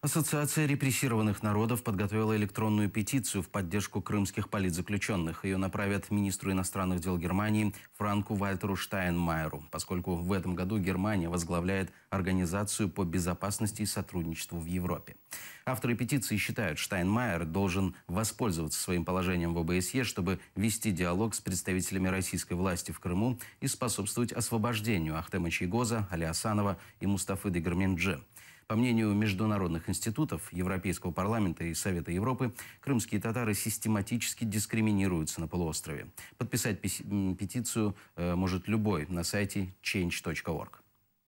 Ассоциация репрессированных народов подготовила электронную петицию в поддержку крымских политзаключенных. Ее направят министру иностранных дел Германии Франку Вальтеру Штайнмайеру, поскольку в этом году Германия возглавляет Организацию по безопасности и сотрудничеству в Европе. Авторы петиции считают, Штайнмайер должен воспользоваться своим положением в ОБСЕ, чтобы вести диалог с представителями российской власти в Крыму и способствовать освобождению Ахтема Чайгоза, Али Асанова и Мустафы Дегерменджи. По мнению международных институтов, Европейского парламента и Совета Европы, крымские татары систематически дискриминируются на полуострове. Подписать петицию э, может любой на сайте change.org.